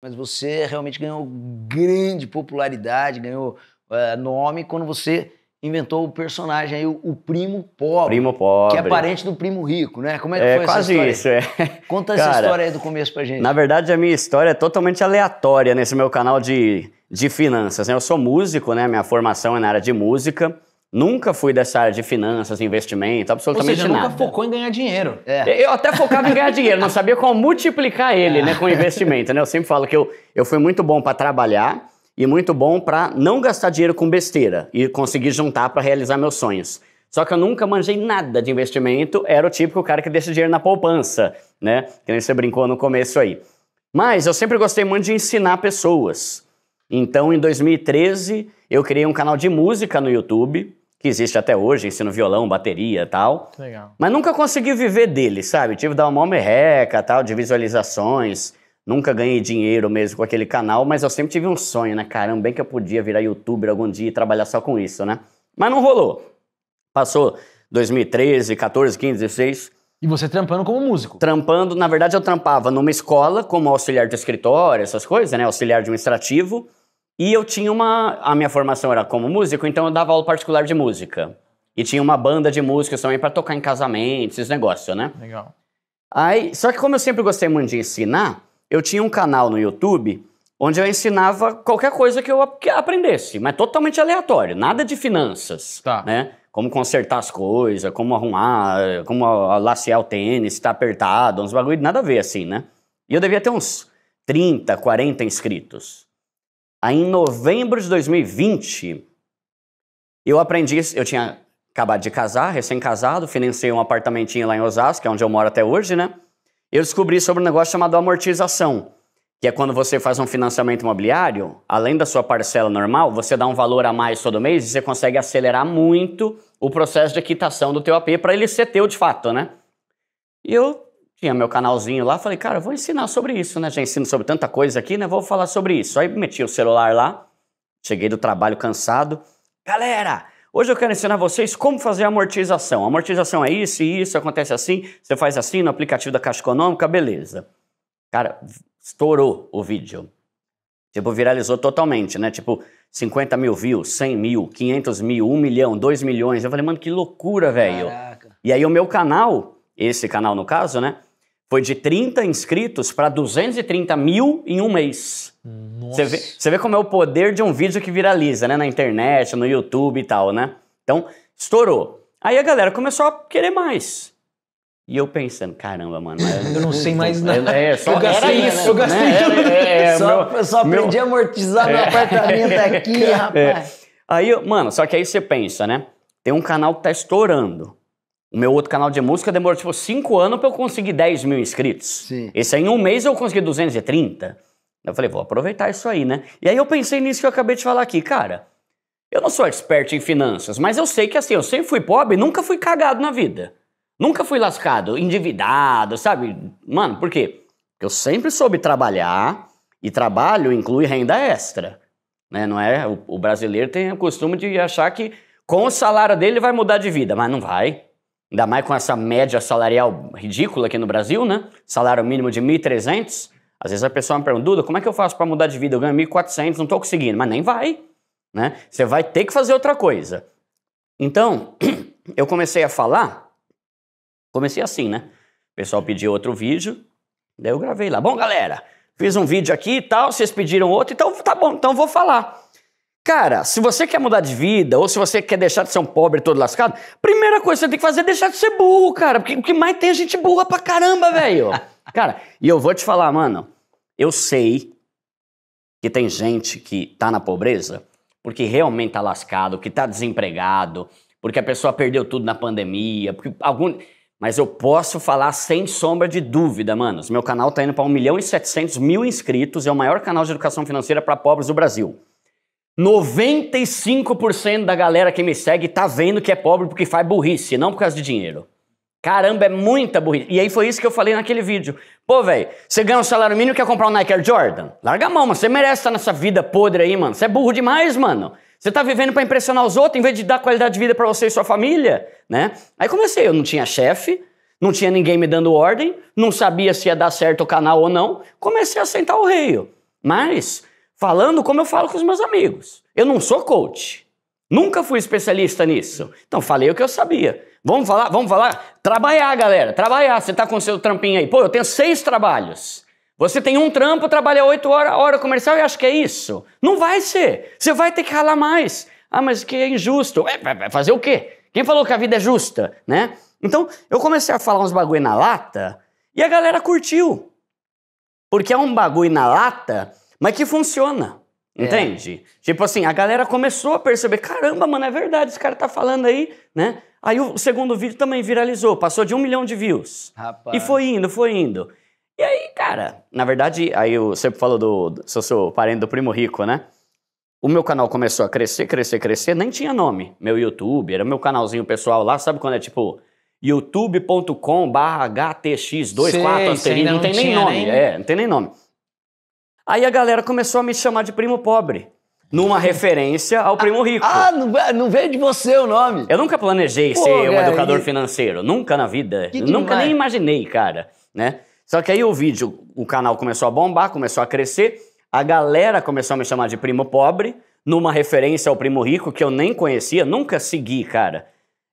Mas você realmente ganhou grande popularidade, ganhou é, nome quando você inventou o personagem aí, o, o, primo pobre. Primo pobre. Que é parente do primo rico, né? Como é que é, foi quase essa história? isso, é. Conta Cara, essa história aí do começo pra gente. Na verdade, a minha história é totalmente aleatória nesse meu canal de, de finanças. Né? Eu sou músico, né? Minha formação é na área de música. Nunca fui dessa área de finanças, investimento, absolutamente Ou seja, nada. nunca focou em ganhar dinheiro. É. Eu até focava em ganhar dinheiro, não sabia como multiplicar ele, é. né, com é. investimento, né? Eu sempre falo que eu, eu fui muito bom para trabalhar e muito bom para não gastar dinheiro com besteira e conseguir juntar para realizar meus sonhos. Só que eu nunca manjei nada de investimento, era o típico cara que deixa dinheiro na poupança, né? Que nem você brincou no começo aí. Mas eu sempre gostei muito de ensinar pessoas. Então, em 2013, eu criei um canal de música no YouTube, que existe até hoje, ensino violão, bateria e tal. Legal. Mas nunca consegui viver dele, sabe? Tive que dar uma merreca, tal, de visualizações. Nunca ganhei dinheiro mesmo com aquele canal, mas eu sempre tive um sonho, né? Caramba, bem que eu podia virar youtuber algum dia e trabalhar só com isso, né? Mas não rolou. Passou 2013, 14, 15, 16. E você trampando como músico? Trampando, na verdade eu trampava numa escola como auxiliar de escritório, essas coisas, né? Auxiliar administrativo. E eu tinha uma. A minha formação era como músico, então eu dava aula particular de música. E tinha uma banda de músicas também para tocar em casamentos, esses negócios, né? Legal. Aí, só que como eu sempre gostei muito de ensinar, eu tinha um canal no YouTube onde eu ensinava qualquer coisa que eu aprendesse, mas totalmente aleatório, nada de finanças, tá. né? Como consertar as coisas, como arrumar, como lacear o tênis, se tá apertado, uns bagulho, nada a ver assim, né? E eu devia ter uns 30, 40 inscritos. Aí em novembro de 2020, eu aprendi, eu tinha acabado de casar, recém-casado, financei um apartamentinho lá em Osasco, que é onde eu moro até hoje, né? Eu descobri sobre um negócio chamado amortização, que é quando você faz um financiamento imobiliário, além da sua parcela normal, você dá um valor a mais todo mês e você consegue acelerar muito o processo de quitação do teu AP para ele ser teu de fato, né? E eu tinha meu canalzinho lá, falei, cara, vou ensinar sobre isso, né? Já ensino sobre tanta coisa aqui, né? Vou falar sobre isso. Aí meti o celular lá, cheguei do trabalho cansado. Galera, hoje eu quero ensinar vocês como fazer amortização. Amortização é isso e isso, acontece assim, você faz assim no aplicativo da Caixa Econômica, beleza. Cara, estourou o vídeo. Tipo, viralizou totalmente, né? Tipo, 50 mil views, 100 mil, 500 mil, 1 milhão, 2 milhões. Eu falei, mano, que loucura, velho. E aí o meu canal, esse canal no caso, né? Foi de 30 inscritos para 230 mil em um mês. Nossa. Você vê, vê como é o poder de um vídeo que viraliza, né? Na internet, no YouTube e tal, né? Então, estourou. Aí a galera começou a querer mais. E eu pensando, caramba, mano. Eu não sei mais nada. É, só eu gastei, era isso. Né? Eu gastei né? É, tudo. É, é, só, só aprendi meu... a amortizar meu é. apartamento aqui, é. rapaz. Aí, mano, só que aí você pensa, né? Tem um canal que tá estourando. O meu outro canal de música demorou, tipo, 5 anos para eu conseguir 10 mil inscritos. Sim. Esse aí, em um mês, eu consegui 230. Eu falei, vou aproveitar isso aí, né? E aí eu pensei nisso que eu acabei de falar aqui. Cara, eu não sou experto em finanças, mas eu sei que, assim, eu sempre fui pobre nunca fui cagado na vida. Nunca fui lascado, endividado, sabe? Mano, por quê? Porque eu sempre soube trabalhar, e trabalho inclui renda extra. Né? Não é, o, o brasileiro tem o costume de achar que com o salário dele vai mudar de vida, mas não vai. Ainda mais com essa média salarial ridícula aqui no Brasil, né? Salário mínimo de 1.300. Às vezes a pessoa me pergunta, Duda, como é que eu faço para mudar de vida? Eu ganho 1.400, não estou conseguindo. Mas nem vai, né? Você vai ter que fazer outra coisa. Então, eu comecei a falar, comecei assim, né? O pessoal pediu outro vídeo, daí eu gravei lá. Bom, galera, fiz um vídeo aqui e tal, vocês pediram outro, então tá bom, então vou falar. Cara, se você quer mudar de vida ou se você quer deixar de ser um pobre todo lascado, primeira coisa que você tem que fazer é deixar de ser burro, cara. Porque o que mais tem é gente burra pra caramba, velho. cara, e eu vou te falar, mano, eu sei que tem gente que tá na pobreza porque realmente tá lascado, que tá desempregado, porque a pessoa perdeu tudo na pandemia, porque algum. Mas eu posso falar sem sombra de dúvida, mano. Meu canal tá indo para 1 milhão e 700 mil inscritos, é o maior canal de educação financeira para pobres do Brasil. 95% da galera que me segue tá vendo que é pobre porque faz burrice, não por causa de dinheiro. Caramba, é muita burrice. E aí foi isso que eu falei naquele vídeo. Pô, velho, você ganha um salário mínimo e quer comprar um Nike Air Jordan? Larga a mão, mano. Você merece estar tá nessa vida podre aí, mano. Você é burro demais, mano. Você tá vivendo para impressionar os outros em vez de dar qualidade de vida para você e sua família, né? Aí comecei, eu não tinha chefe, não tinha ninguém me dando ordem, não sabia se ia dar certo o canal ou não. Comecei a sentar o reio. Mas falando como eu falo com os meus amigos. Eu não sou coach. Nunca fui especialista nisso. Então falei o que eu sabia. Vamos falar, vamos falar? Trabalhar, galera. Trabalhar. Você está com seu trampinho aí. Pô, eu tenho seis trabalhos. Você tem um trampo, trabalha oito horas, hora comercial e acho que é isso. Não vai ser. Você vai ter que ralar mais. Ah, mas que é injusto. É, fazer o quê? Quem falou que a vida é justa, né? Então, eu comecei a falar uns bagulho na lata e a galera curtiu. Porque é um bagulho na lata mas que funciona. É. Entende? É. Tipo assim, a galera começou a perceber: caramba, mano, é verdade, esse cara tá falando aí, né? Aí o segundo vídeo também viralizou, passou de um milhão de views. Rapaz. E foi indo, foi indo. E aí, cara, na verdade, aí você falou do. do, eu Sou parente do primo rico, né? O meu canal começou a crescer, crescer, crescer, nem tinha nome. Meu YouTube, era meu canalzinho pessoal lá, sabe quando é tipo youtube.com/htx24 não, não tem nem nome, nem... é, não tem nem nome. Aí a galera começou a me chamar de primo pobre. Numa referência ao primo rico. Ah, ah não, não veio de você o nome. Eu nunca planejei Pô, ser um educador e... financeiro. Nunca na vida. Que nunca demais. nem imaginei, cara. Né? Só que aí o vídeo, o canal começou a bombar, começou a crescer. A galera começou a me chamar de primo pobre, numa referência ao primo rico que eu nem conhecia, nunca segui, cara.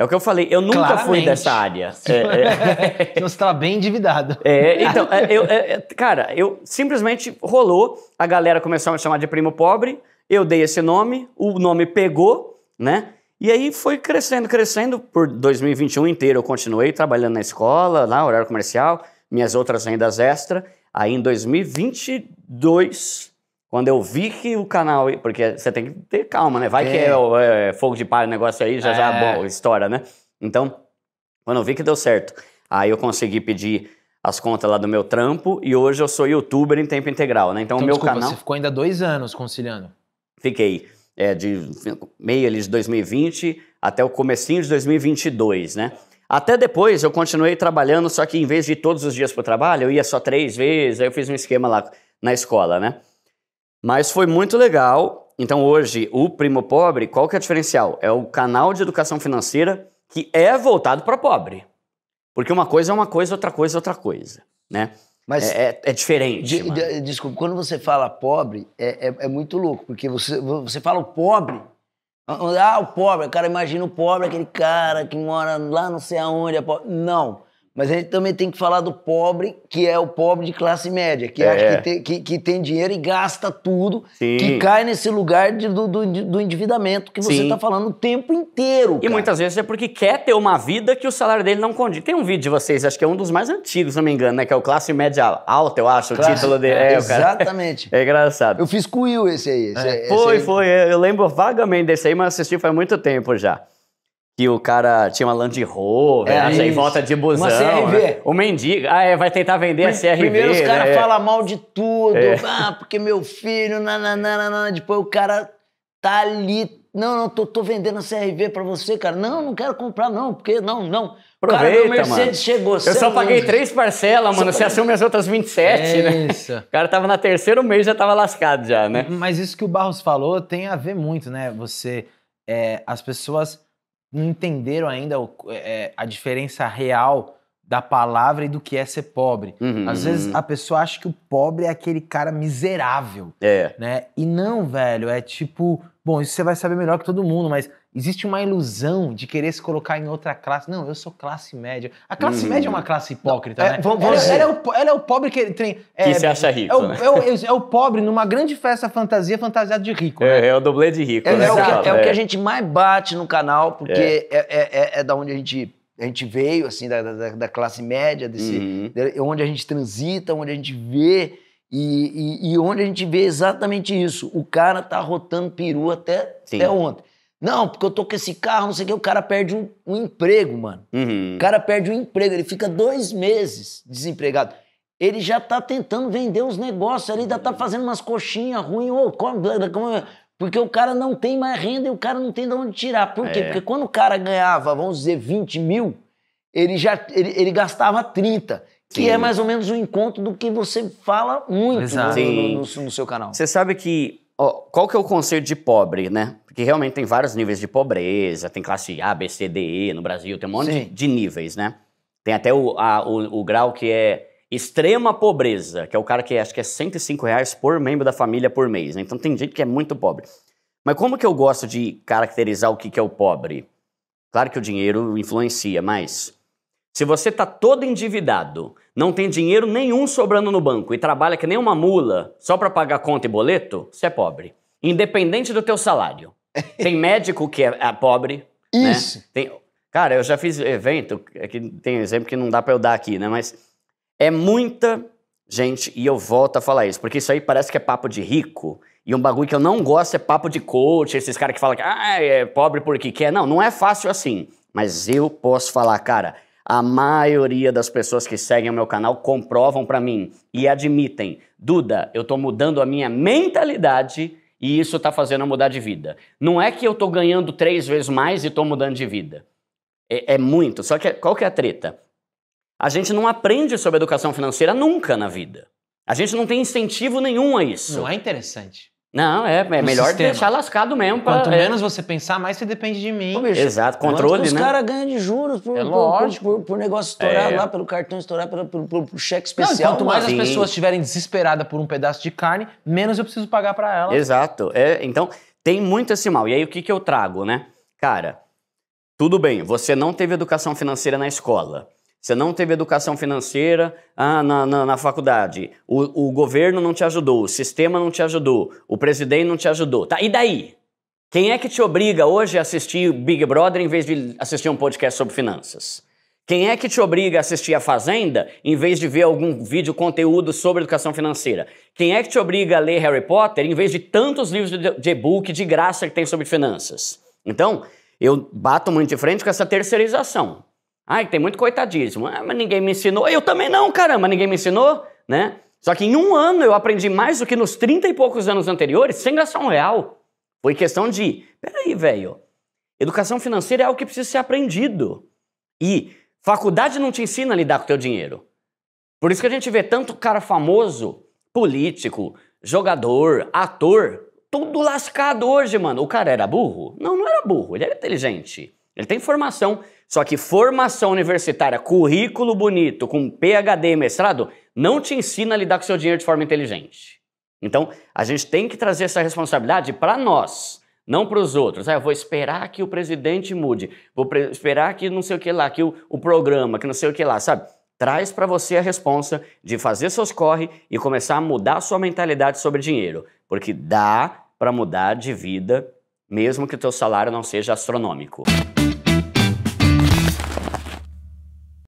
É o que eu falei, eu nunca Claramente. fui dessa área. É, é. você estava bem endividado. É, então, é, eu, é, é, cara, eu simplesmente rolou, a galera começou a me chamar de primo pobre, eu dei esse nome, o nome pegou, né? E aí foi crescendo, crescendo. Por 2021 inteiro eu continuei trabalhando na escola, lá, horário comercial, minhas outras rendas extra. Aí em 2022 quando eu vi que o canal. Porque você tem que ter calma, né? Vai é. que é, é, é, fogo de palha o negócio aí, já já é. bom, estoura, né? Então, quando eu vi que deu certo, aí eu consegui pedir as contas lá do meu trampo e hoje eu sou youtuber em tempo integral, né? Então, então o meu desculpa, canal. Você ficou ainda dois anos conciliando? Fiquei. É, de meio ali de 2020 até o comecinho de 2022, né? Até depois eu continuei trabalhando, só que em vez de ir todos os dias pro trabalho, eu ia só três vezes, aí eu fiz um esquema lá na escola, né? Mas foi muito legal. Então hoje, o Primo Pobre, qual que é o diferencial? É o canal de educação financeira que é voltado para pobre. Porque uma coisa é uma coisa, outra coisa é outra coisa, né? Mas é, é, é diferente. De, de, desculpa, quando você fala pobre, é, é, é muito louco, porque você, você fala o pobre. Ah, o pobre, o cara imagina o pobre, aquele cara que mora lá não sei aonde. É pobre. Não mas a gente também tem que falar do pobre, que é o pobre de classe média, que é. acha que é. tem, que, que, tem dinheiro e gasta tudo, Sim. que cai nesse lugar de, do, do, do, endividamento que você está falando o tempo inteiro. E cara. muitas vezes é porque quer ter uma vida que o salário dele não condiz. Tem um vídeo de vocês, acho que é um dos mais antigos, se não me engano, né? Que é o Classe Média Alta, eu acho, classe, o título dele. É, é, exatamente. É engraçado. Eu fiz com o Will esse aí. Esse, é. esse foi, aí. foi. Eu lembro vagamente desse aí, mas assisti faz muito tempo já que o cara tinha uma Land Rover, é, em né? volta de busão. Uma CRV. Né? O mendigo, ah, é, vai tentar vender Mas a CRV. Primeiro os caras né? É. falam mal de tudo, é. ah, porque meu filho, nananana, depois o cara tá ali, não, não, tô, tô vendendo a CRV pra você, cara. Não, não quero comprar não, porque não, não. Aproveita, cara, meu Mercedes mano. chegou. Eu só é paguei três parcelas, mano. você assume as outras 27, é né? Isso. O cara tava na terceiro mês já tava lascado já, né? Mas isso que o Barros falou tem a ver muito, né? Você, é, as pessoas não entenderam ainda é, é, a diferença real da palavra e do que é ser pobre. Uhum, Às vezes a pessoa acha que o pobre é aquele cara miserável, é. né? E não, velho, é tipo, bom, isso você vai saber melhor que todo mundo, mas Existe uma ilusão de querer se colocar em outra classe. Não, eu sou classe média. A classe uhum. média é uma classe hipócrita, não, é, né? É, ela, ela, é o, ela, é o, pobre que tem. É, que se acha é rico. Né? É o, né? o, é o, pobre numa grande festa fantasia fantasiado de rico. É, né? É, o doble de rico. É, né? o, que, é, o que a gente mais bate no canal, porque é, é, da onde a gente, a gente veio, assim, da, da, da classe média, desse, uhum. de, onde a gente transita, onde a gente vê. E, e, e, onde a gente vê exatamente isso. O cara tá rotando peru até, até ontem. Não, porque eu tô com esse carro, não sei o que, o cara perde um, um emprego, mano. Uhum. O cara perde um emprego, ele fica dois meses desempregado. Ele já tá tentando vender uns negócios, ele ainda tá fazendo umas coxinhas ruins, ou como, porque o cara não tem mais renda e o cara não tem de onde tirar. Por quê? É. Porque quando o cara ganhava, vamos dizer, 20 mil, ele já ele, ele gastava 30. Que é Sim. é mais ou menos o um encontro do que você fala muito né, no, no, no, no, seu canal. Você sabe que. Ó, qual que é o conceito de pobre, né? que realmente tem vários níveis de pobreza, tem classe A, B, C, D, E no Brasil, tem um monte de, de, níveis, né? Tem até o, a, o, o, grau que é extrema pobreza, que é o cara que acho que é 105 reais por membro da família por mês, né? Então tem gente que é muito pobre. Mas como que eu gosto de caracterizar o que, que é o pobre? Claro que o dinheiro influencia, mas se você está todo endividado, não tem dinheiro nenhum sobrando no banco e trabalha que nem uma mula só para pagar conta e boleto, você é pobre. Independente do teu salário. Tem médico que é, é pobre. Né? Isso. Né? Tem, cara, eu já fiz evento, aqui é tem exemplo que não dá para eu dar aqui, né? Mas é muita gente, e eu volto a falar isso, porque isso aí parece que é papo de rico. E um bagulho que eu não gosto é papo de coach, esses caras que falam que ah, é pobre porque quer. Não, não é fácil assim. Mas eu posso falar, cara, a maioria das pessoas que seguem o meu canal comprovam para mim e admitem. Duda, eu tô mudando a minha mentalidade e isso está fazendo eu mudar de vida. Não é que eu estou ganhando três vezes mais e estou mudando de vida. É, é, muito. Só que é, qual que é a treta? A gente não aprende sobre educação financeira nunca na vida. A gente não tem incentivo nenhum a isso. Não é interessante. Não, é, é melhor sistema. deixar lascado mesmo. Pra, Quanto é. menos você pensar, mais você depende de mim. Pô, bicho, Exato, controle, os né? Os caras ganham de juros por, é por, por, por negócio estourar é. lá, pelo cartão estourar, pelo, pelo, pelo, pelo cheque especial. Não, quanto mais as pessoas estiverem desesperadas por um pedaço de carne, menos eu preciso pagar para elas. Exato. É, então, tem muito esse mal. E aí, o que, que eu trago, né? Cara, tudo bem, você não teve educação financeira na escola. Você não teve educação financeira ah, na, na, na, faculdade. O, o governo não te ajudou, o sistema não te ajudou, o presidente não te ajudou. Tá, e daí? Quem é que te obriga hoje a assistir Big Brother em vez de assistir um podcast sobre finanças? Quem é que te obriga a assistir a Fazenda em vez de ver algum vídeo conteúdo sobre educação financeira? Quem é que te obriga a ler Harry Potter em vez de tantos livros de e-book de graça que tem sobre finanças? Então, eu bato muito de frente com essa terceirização. Ai, tem muito coitadismo. Ah, mas ninguém me ensinou. Eu também não, caramba, ninguém me ensinou, né? Só que em um ano eu aprendi mais do que nos 30 e poucos anos anteriores sem gastar um real. Foi questão de, peraí, velho, educação financeira é algo que precisa ser aprendido. E faculdade não te ensina a lidar com o teu dinheiro. Por isso que a gente vê tanto cara famoso, político, jogador, ator, tudo lascado hoje, mano. O cara era burro? Não, não era burro, ele era inteligente. Ele tem formação, só que formação universitária, currículo bonito, com PhD, mestrado, não te ensina a lidar com seu dinheiro de forma inteligente. Então, a gente tem que trazer essa responsabilidade para nós, não para os outros. Ah, eu vou esperar que o presidente mude, vou esperar que não sei o que lá, que o, o programa, que não sei o que lá, sabe? Traz para você a responsa de fazer seus corre e começar a mudar a sua mentalidade sobre dinheiro, porque dá para mudar de vida mesmo que o teu salário não seja astronômico.